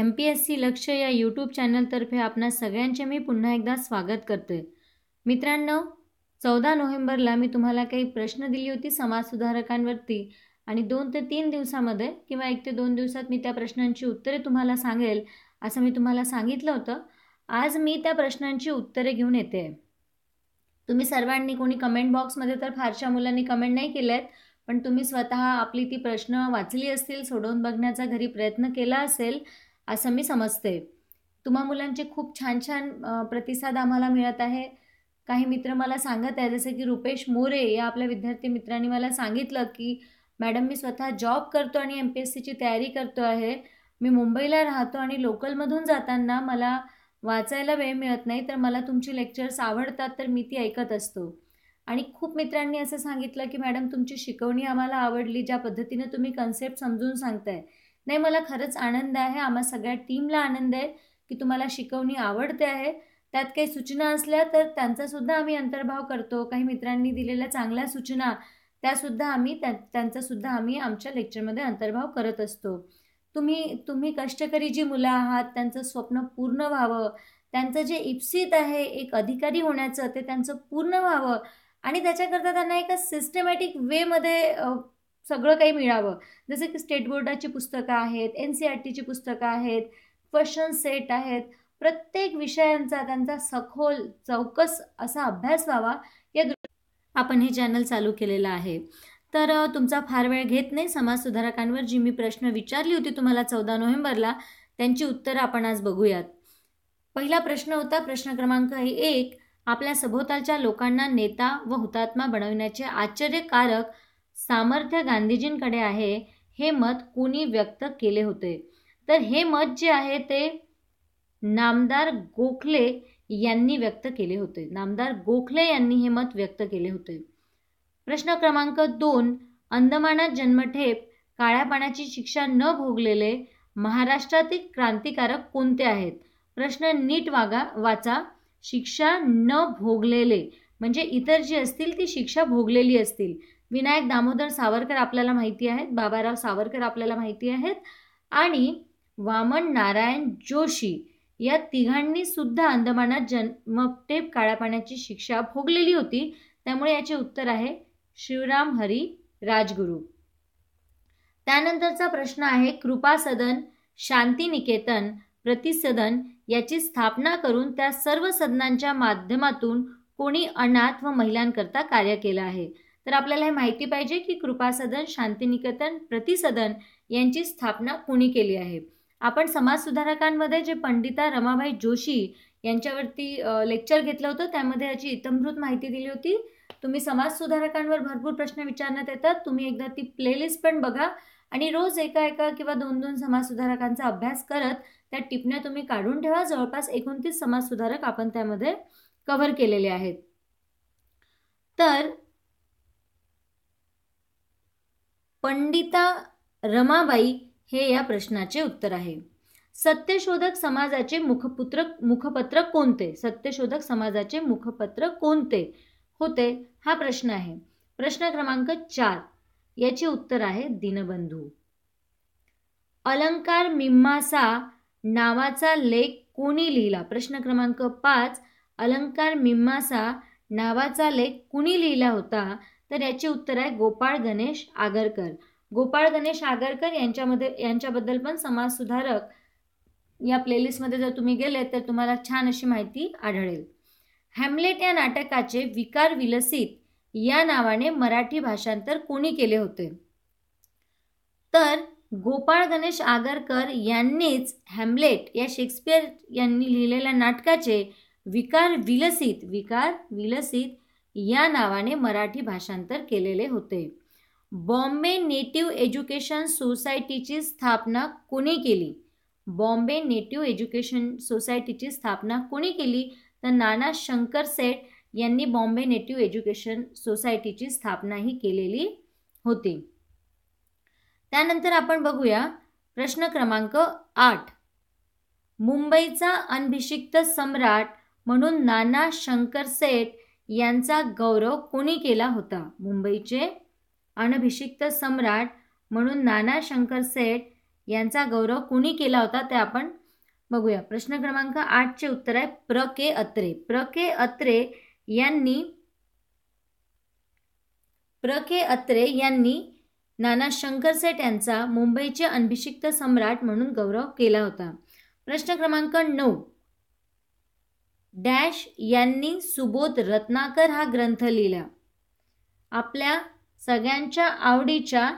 M P S C लक्ष या YouTube चॅनलतर्फे आपणा सगळ्यांचे मी पुन्हा एकदा स्वागत करते मित्रांनो चौदा नोव्हेंबरला मी तुम्हाला काही प्रश्न दिली होती समाजसुधारकांवरती आणि दोन ते तीन दिवसामध्ये किंवा एक ते दोन दिवसात मी त्या प्रश्नांची उत्तरे तुम्हाला सांगेल असं मी तुम्हाला सांगितलं होतं आज मी त्या प्रश्नांची उत्तरे घेऊन येते तुम्ही सर्वांनी कोणी कमेंट बॉक्समध्ये तर फारशा मुलांनी कमेंट नाही केल्या आहेत पण तुम्ही स्वतः आपली ती प्रश्न वाचली असतील सोडवून बघण्याचा घरी प्रयत्न केला असेल असं मी समजते तुम्हा मुलांचे खूप छान छान प्रतिसाद आम्हाला मिळत आहे काही मित्र मला सांगत आहे जसं की रुपेश मोरे या आपल्या विद्यार्थी मित्रांनी मला सांगितलं की मॅडम मी स्वतः जॉब करतो आणि एम पी एस सीची तयारी करतो आहे मी मुंबईला राहतो आणि लोकलमधून जाताना मला वाचायला वेळ मिळत नाही तर मला तुमची लेक्चर्स आवडतात तर मी ती ऐकत असतो आणि खूप मित्रांनी असं सांगितलं की मॅडम तुमची शिकवणी आम्हाला आवडली ज्या पद्धतीने तुम्ही कन्सेप्ट समजून सांगताय नाही मला खरंच आनंद आहे आम्हा सगळ्या टीमला आनंद आहे की तुम्हाला शिकवणी आवडते आहे त्यात काही सूचना असल्या तर त्यांचासुद्धा आम्ही अंतर्भाव करतो काही मित्रांनी दिलेल्या चांगल्या सूचना त्यासुद्धा आम्ही त्या त्यांचासुद्धा आम्ही आमच्या लेक्चरमध्ये अंतर्भाव करत असतो तुम्ही तुम्ही कष्टकरी जी मुलं आहात त्यांचं स्वप्न पूर्ण व्हावं त्यांचं जे इप्सित आहे एक अधिकारी होण्याचं ते त्यांचं पूर्ण व्हावं आणि त्याच्याकरता त्यांना एका सिस्टमॅटिक वेमध्ये सगळं काही मिळावं जसं की स्टेट बोर्डाची पुस्तकं आहेत एन सी आर टीची पुस्तकं आहेत क्वेश्चन सेट आहेत प्रत्येक विषयांचा त्यांचा सखोल चौकस असा अभ्यास व्हावा या आपण हे चॅनल चालू केलेलं आहे तर तुमचा फार वेळ घेत नाही समाज सुधारकांवर जी मी प्रश्न विचारली होती तुम्हाला चौदा नोव्हेंबरला त्यांची उत्तरं आपण आज बघूयात पहिला प्रश्न होता प्रश्न क्रमांक एक आपल्या सभोवतालच्या लोकांना नेता व हुतात्मा बनवण्याचे आश्चर्यकारक सामर्थ्य गांधीजींकडे आहे हे मत कुणी व्यक्त केले होते तर हे मत जे आहे ते नामदार गोखले यांनी व्यक्त केले होते नामदार गोखले यांनी हे मत व्यक्त केले होते प्रश्न क्रमांक दोन अंदमानात जन्मठेप काळ्या पाण्याची शिक्षा न भोगलेले महाराष्ट्रातील क्रांतिकारक कोणते आहेत प्रश्न नीट वागा वाचा शिक्षा न भोगलेले म्हणजे इतर जी असतील ती शिक्षा भोगलेली असतील विनायक दामोदर सावरकर आपल्याला माहिती आहेत बाबाराव सावरकर आपल्याला माहिती आहेत आणि वामन नारायण जोशी या तिघांनी सुद्धा अंदमानात जन्मटेप काळ्या पाण्याची शिक्षा भोगलेली होती त्यामुळे याचे उत्तर आहे शिवराम हरी राजगुरू त्यानंतरचा प्रश्न आहे कृपा सदन शांतिनिकेतन प्रतिसदन याची स्थापना करून त्या सर्व सदनांच्या माध्यमातून कोणी अनाथ व महिलांकरता कार्य केलं आहे तर आपल्याला हे माहिती पाहिजे की कृपा सदन शांतिनिकेतन प्रतिसदन यांची स्थापना कुणी केली आहे आपण समाजसुधारकांमध्ये जे पंडिता रमाबाई जोशी यांच्यावरती लेक्चर घेतलं होतं त्यामध्ये याची इतमृत माहिती दिली होती तुम्ही समाजसुधारकांवर भरपूर प्रश्न विचारण्यात येतात तुम्ही एकदा ती प्लेलिस्ट पण बघा आणि रोज एका एका किंवा दोन दोन समाजसुधारकांचा अभ्यास करत त्या टिपण्या तुम्ही काढून ठेवा जवळपास एकोणतीस समाजसुधारक आपण त्यामध्ये कव्हर केलेले आहेत तर पंडिता रमाबाई हे या प्रश्नाचे उत्तर आहे सत्यशोधक समाजाचे मुखपुत्र मुखपत्र कोणते सत्यशोधक समाजाचे मुखपत्र कोणते होते हा प्रश्न आहे प्रश्न क्रमांक चार याचे उत्तर आहे दीनबंधू अलंकार मिम्मासा नावाचा लेख कोणी लिहिला प्रश्न क्रमांक पाच अलंकार मिम्मासा नावाचा लेख कुणी लिहिला होता तर याचे उत्तर आहे गोपाळ गणेश आगरकर गोपाळ गणेश आगरकर यांच्यामध्ये यांच्याबद्दल पण समाज सुधारक या प्लेलिस्टमध्ये जर तुम्ही गेले तर तुम्हाला छान अशी माहिती आढळेल हॅमलेट या नाटकाचे विकार विलसित या नावाने मराठी भाषांतर कोणी केले होते तर गोपाळ गणेश आगरकर यांनीच हॅमलेट या शेक्सपियर यांनी लिहिलेल्या नाटकाचे विकार विलसित विकार विलसित या नावाने मराठी भाषांतर केलेले होते बॉम्बे नेटिव्ह एज्युकेशन सोसायटीची स्थापना कोणी केली बॉम्बे नेटिव्ह एज्युकेशन सोसायटीची स्थापना कोणी केली तर नाना शंकर सेठ यांनी बॉम्बे नेटिव्ह एज्युकेशन सोसायटीची स्थापनाही केलेली होती त्यानंतर आपण बघूया प्रश्न क्रमांक आठ मुंबईचा अनभिषिक्त सम्राट म्हणून नाना शंकर सेठ यांचा गौरव कोणी केला होता मुंबईचे अनभिषिक्त सम्राट म्हणून नाना शंकर सेठ यांचा गौरव कोणी केला होता ते आपण बघूया प्रश्न क्रमांक आठचे उत्तर आहे प्र के अत्रे प्र के अत्रे यांनी प्र के अत्रे यांनी नाना शंकर सेठ यांचा मुंबईचे अनभिषिक्त सम्राट म्हणून गौरव केला होता प्रश्न क्रमांक नऊ डॅश यांनी सुबोध रत्नाकर हा ग्रंथ लिहिला आपल्या सगळ्यांच्या आवडीच्या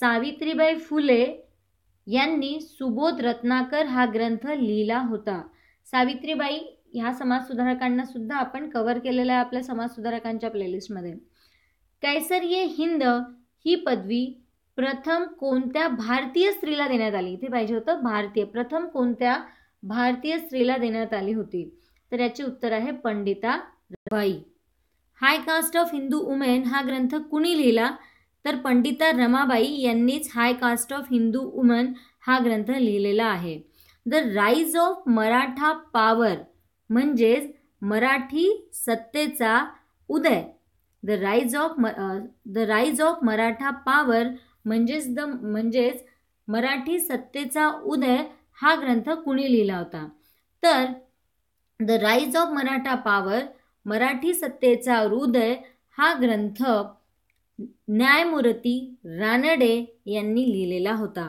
सावित्रीबाई फुले यांनी सुबोध रत्नाकर हा ग्रंथ लिहिला होता सावित्रीबाई ह्या समाजसुधारकांना सुद्धा आपण कव्हर केलेला आहे आपल्या समाजसुधारकांच्या प्लेलिस्टमध्ये कैसर ये हिंद ही पदवी प्रथम कोणत्या भारतीय स्त्रीला देण्यात आली इथे पाहिजे होतं भारतीय प्रथम कोणत्या भारतीय स्त्रीला देण्यात आली होती तर याचे उत्तर आहे Pandita Ramabai high caste of Hindu women हा ग्रंथ कुणी लिहिला तर पंडिता रमाबाई यांनीच high caste of Hindu women हा ग्रंथ लिहिलेला आहे the rise of Maratha power म्हणजेच मराठी सत्तेचा उदय the rise of the rise of Maratha power म्हणजेच द म्हणजेच मराठी सत्तेचा उदय हा ग्रंथ कुणी लिहिला होता तर the rise of Maratha power मराठी सत्तेचा हृदय हा ग्रंथ न्यायमूर्ती रानडे यांनी लिहिलेला होता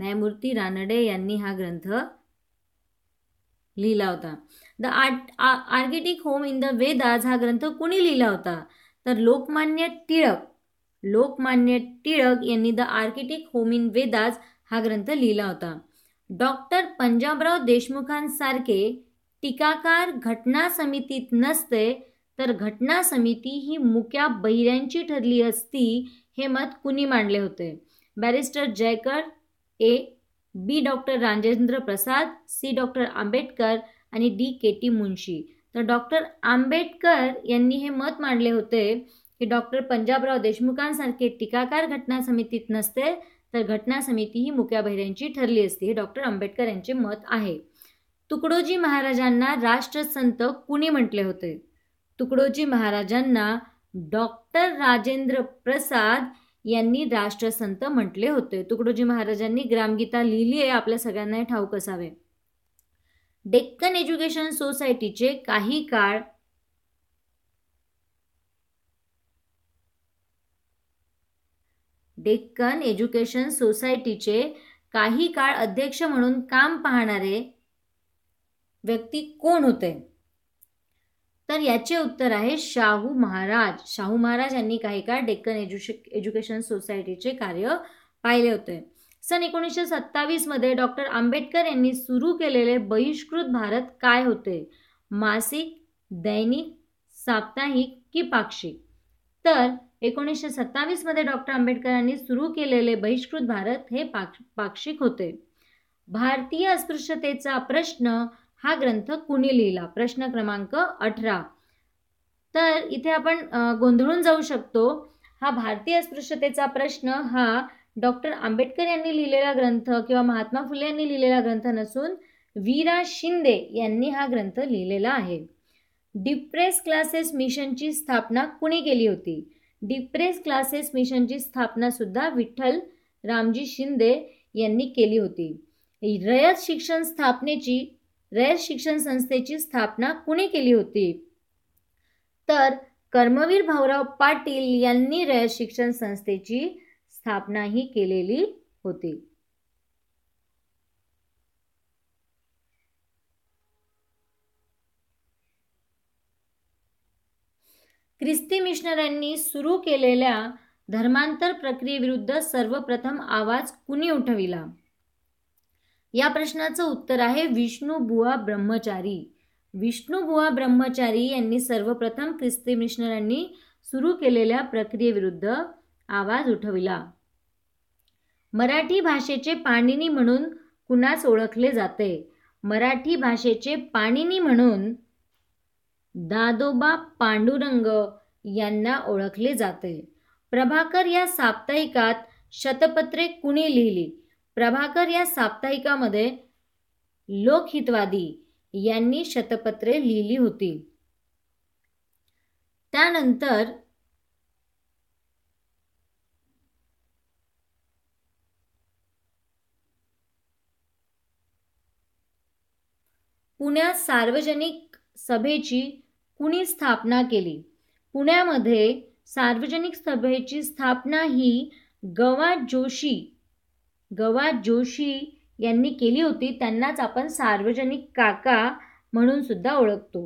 न्यायमूर्ती रानडे यांनी हा ग्रंथ लिहिला होता the art arctic home in the Vedas हा ग्रंथ कोणी लिहिला होता तर लोकमान्य टिळक लोकमान्य टिळक यांनी the arctic home in Vedas हा ग्रंथ लिहिला होता डॉक्टर पंजाबराव देशमुखांसारखे टीकाकार घटना समितीत नसते तर घटना समिती ही मुक्या बहिऱ्यांची ठरली असती हे मत कुणी मांडले होते barrister Jayakar A B doctor Rajendra Prasad C doctor Ambedkar आणि डी के टी मुंशी तर डॉक्टर आंबेडकर यांनी हे मत मांडले होते की डॉक्टर पंजाबराव देशमुखांसारखे टीकाकार घटना समितीत नसते तर घटना समिती ही मुक्या बहिऱ्यांची ठरली असते हे डॉक्टर आंबेडकर यांचे मत आहे तुकडोजी महाराजांना राष्ट्रसंत कुणी म्हटले होते तुकडोजी महाराजांना डॉक्टर राजेंद्र प्रसाद यांनी राष्ट्रसंत म्हटले होते तुकडोजी महाराजांनी ग्रामगीता लिहिली आहे आपल्या सगळ्यांना ठाऊक असावे डेक्कन एज्युकेशन सोसायटीचे काही काळ डेक्कन एज्युकेशन सोसायटीचे काही काळ अध्यक्ष म्हणून काम पाहणारे व्यक्ती कोण होते तर याचे उत्तर आहे शाहू महाराज शाहू महाराज यांनी काही काळ डेक्कन एज्युकेशन सोसायटीचे कार्य पाहिले होते सन एकोणीसशे सत्तावीसमध्ये डॉक्टर आंबेडकर यांनी सुरू केलेले बहिष्कृत भारत काय होते मासिक दैनिक साप्ताहिक की पाक्षिक तर एकोणीसशे सत्तावीसमध्ये डॉक्टर आंबेडकरांनी सुरू केलेले बहिष्कृत भारत हे पाक्षिक होते भारतीय अस्पृश्यतेचा प्रश्न हा ग्रंथ कुणी लिहिला प्रश्न क्रमांक अठरा तर इथे आपण गोंधळून जाऊ शकतो हा भारतीय अस्पृश्यतेचा प्रश्न हा डॉक्टर आंबेडकर यांनी लिहिलेला ग्रंथ किंवा महात्मा फुले यांनी लिहिलेला ग्रंथ नसून वीरा शिंदे यांनी हा ग्रंथ लिहिलेला आहे डिप्रेस क्लासेस मिशनची स्थापना कुणी केली होती डिप्रेस क्लासेस मिशनची स्थापना सुद्धा विठ्ठल रामजी शिंदे यांनी केली होती रयत शिक्षण स्थापनेची रयत शिक्षण संस्थेची स्थापना कुणी केली होती तर कर्मवीर भाऊराव पाटील यांनी रयत शिक्षण संस्थेची स्थापना ही केलेली होती ख्रिस्ती मिशनरांनी सुरू केलेल्या धर्मांतर प्रक्रियेविरुद्ध सर्वप्रथम आवाज कुणी उठविला या प्रश्नाचं उत्तर आहे विष्णुबुवा ब्रह्मचारी विष्णुबुवा ब्रह्मचारी यांनी सर्वप्रथम ख्रिस्ती मिशनरांनी सुरू केलेल्या प्रक्रियेविरुद्ध आवाज उठविला मराठी भाषेचे पाणिनी म्हणून कुणास ओळखले जाते मराठी भाषेचे पाणिनी म्हणून दादोबा पांडुरंग यांना ओळखले जाते प्रभाकर या साप्ताहिकात शतपत्रे कुणी लिहिली प्रभाकर या साप्ताहिकामध्ये लोकहितवादी यांनी शतपत्रे लिहिली होती त्यानंतर पुण्यात सार्वजनिक सभेची कुणी स्थापना केली पुण्यामध्ये सार्वजनिक सभेची स्थापना ही गवा जोशी गवा जोशी यांनी केली होती त्यांनाच आपण सार्वजनिक काका म्हणून सुद्धा ओळखतो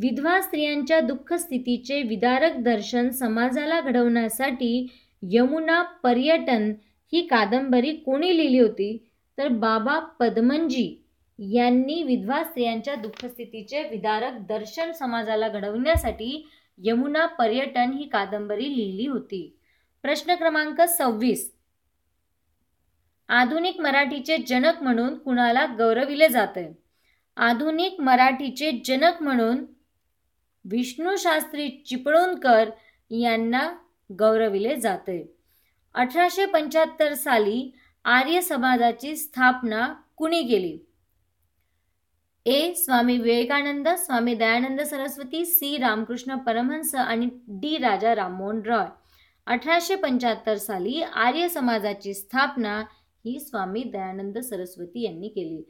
विधवा स्त्रियांच्या दुःख स्थितीचे विदारक दर्शन समाजाला घडवण्यासाठी यमुना पर्यटन ही कादंबरी कोणी लिहिली होती तर बाबा पद्मनजी यांनी विधवा स्त्रियांच्या दुःखस्थितीचे विदारक दर्शन समाजाला घडवण्यासाठी यमुना पर्यटन ही कादंबरी लिहिली होती प्रश्न क्रमांक सव्वीस आधुनिक मराठीचे जनक म्हणून कुणाला गौरविले जाते आधुनिक मराठीचे जनक म्हणून शास्त्री चिपळूणकर यांना गौरविले जाते अठराशे पंच्याहत्तर साली आर्य समाजाची स्थापना कुणी केली ए स्वामी विवेकानंद स्वामी दयानंद सरस्वती सी रामकृष्ण परमहंस आणि डी राजा राममोहन रॉय अठराशे पंच्याहत्तर साली आर्य समाजाची स्थापना ही स्वामी दयानंद सरस्वती यांनी केली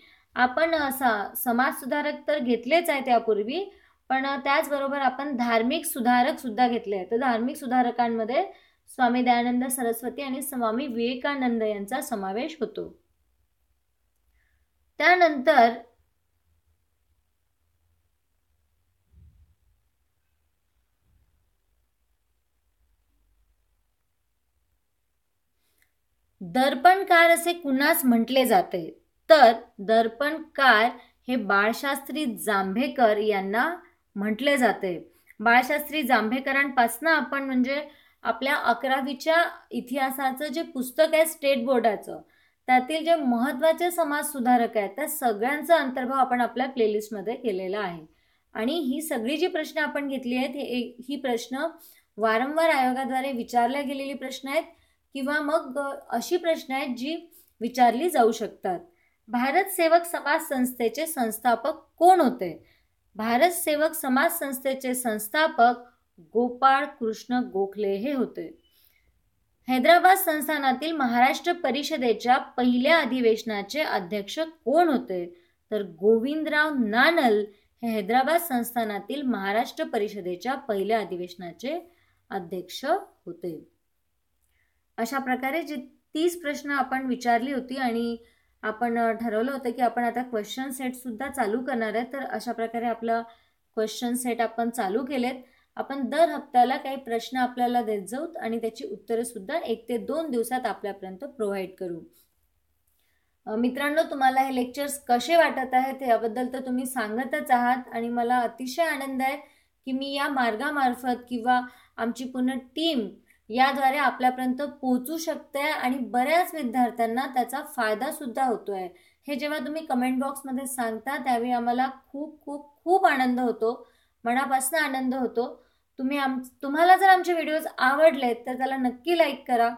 आपण असा समाजसुधारक तर घेतलेच आहे त्यापूर्वी पण त्याचबरोबर आपण धार्मिक सुधारक सुद्धा घेतले आहे तर धार्मिक सुधारकांमध्ये स्वामी दयानंद सरस्वती आणि स्वामी विवेकानंद यांचा समावेश होतो त्यानंतर दर्पणकार असे कुणास म्हटले जाते तर दर्पणकार हे बाळशास्त्री जांभेकर यांना म्हटले जाते बाळशास्त्री जांभेकरांपासनं आपण म्हणजे आपल्या अकरावीच्या इतिहासाचं जे पुस्तक आहे स्टेट बोर्डाचं त्यातील जे महत्त्वाचे सुधारक आहेत त्या सगळ्यांचा अंतर्भाव आपण आपल्या प्लेलिस्टमध्ये केलेला आहे आणि ही सगळी जी प्रश्न आपण घेतली आहेत ही प्रश्न वारंवार आयोगाद्वारे विचारल्या गेलेली प्रश्न आहेत किंवा मग अशी प्रश्न आहेत जी विचारली जाऊ शकतात भारत सेवक समाज संस्थेचे संस्थापक कोण होते भारत सेवक समाज संस्थेचे संस्थापक गोपाळ कृष्ण गोखले हे होते हैदराबाद संस्थानातील महाराष्ट्र परिषदेच्या पहिल्या अधिवेशनाचे अध्यक्ष कोण होते तर गोविंदराव नानल हे हैदराबाद संस्थानातील महाराष्ट्र परिषदेच्या पहिल्या अधिवेशनाचे अध्यक्ष होते अशा प्रकारे जी तीस प्रश्न आपण विचारली होती आणि आपण ठरवलं होतं की आपण आता क्वेश्चन सेटसुद्धा चालू करणार आहे तर अशा प्रकारे आपलं क्वेश्चन सेट आपण चालू केलेत आपण दर हप्त्याला काही प्रश्न आपल्याला देत जाऊ आणि त्याची सुद्धा एक ते दोन दिवसात आपल्यापर्यंत प्रोव्हाइड करू मित्रांनो तुम्हाला हे लेक्चर्स कसे वाटत आहेत याबद्दल तर तुम्ही सांगतच आहात आणि मला अतिशय आनंद आहे की मी या मार्गामार्फत किंवा आमची पूर्ण टीम याद्वारे आपल्यापर्यंत पोहोचू शकते आणि बऱ्याच विद्यार्थ्यांना त्याचा फायदा सुद्धा होतोय हे जेव्हा तुम्ही कमेंट बॉक्समध्ये सांगता त्यावेळी आम्हाला खूप खूप खूप आनंद होतो मनापासून आनंद होतो तुम्ही आम तुम्हाला जर आमचे व्हिडिओज आवडले तर त्याला नक्की लाईक करा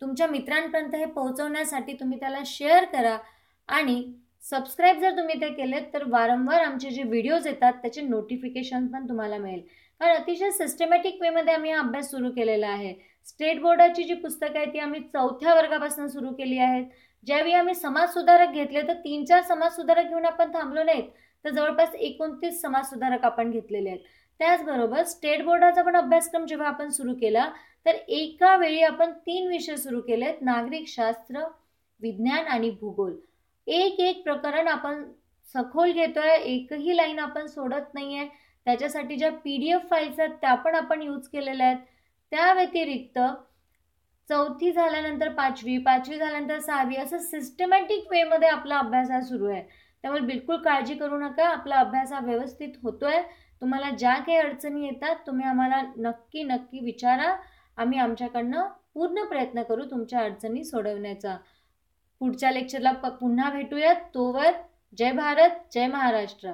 तुमच्या मित्रांपर्यंत हे पोहोचवण्यासाठी तुम्ही त्याला शेअर करा आणि सबस्क्राईब जर तुम्ही ते केलेत तर वारंवार आमचे जे व्हिडिओज येतात त्याचे नोटिफिकेशन पण तुम्हाला मिळेल कारण अतिशय सिस्टमॅटिक वेमध्ये आम्ही हा अभ्यास सुरू केलेला आहे स्टेट बोर्डाची जी पुस्तकं आहेत ती आम्ही चौथ्या वर्गापासून सुरू केली आहेत ज्यावेळी आम्ही समाजसुधारक घेतले तर तीन चार समाजसुधारक घेऊन आपण थांबलो नाहीत तर जवळपास एकोणतीस समाजसुधारक आपण घेतलेले आहेत त्याचबरोबर स्टेट बोर्डाचा पण अभ्यासक्रम जेव्हा आपण सुरू केला तर एका वेळी आपण तीन विषय सुरू केले आहेत नागरिक शास्त्र विज्ञान आणि भूगोल एक एक प्रकरण आपण सखोल घेतोय एकही लाईन आपण सोडत नाही आहे त्याच्यासाठी ज्या पी डी एफ फाईल्स आहेत त्या पण आपण यूज केलेल्या आहेत त्या व्यतिरिक्त चौथी झाल्यानंतर पाचवी पाचवी झाल्यानंतर सहावी असं सिस्टमॅटिक वेमध्ये आपला अभ्यास हा सुरू आहे त्यामुळे बिलकुल काळजी करू नका आपला अभ्यास हा व्यवस्थित होतोय तुम्हाला ज्या काही अडचणी येतात तुम्ही आम्हाला नक्की नक्की विचारा आम्ही आमच्याकडनं पूर्ण प्रयत्न करू तुमच्या अडचणी सोडवण्याचा पुढच्या लेक्चरला पुन्हा भेटूयात तोवर जय भारत जय महाराष्ट्र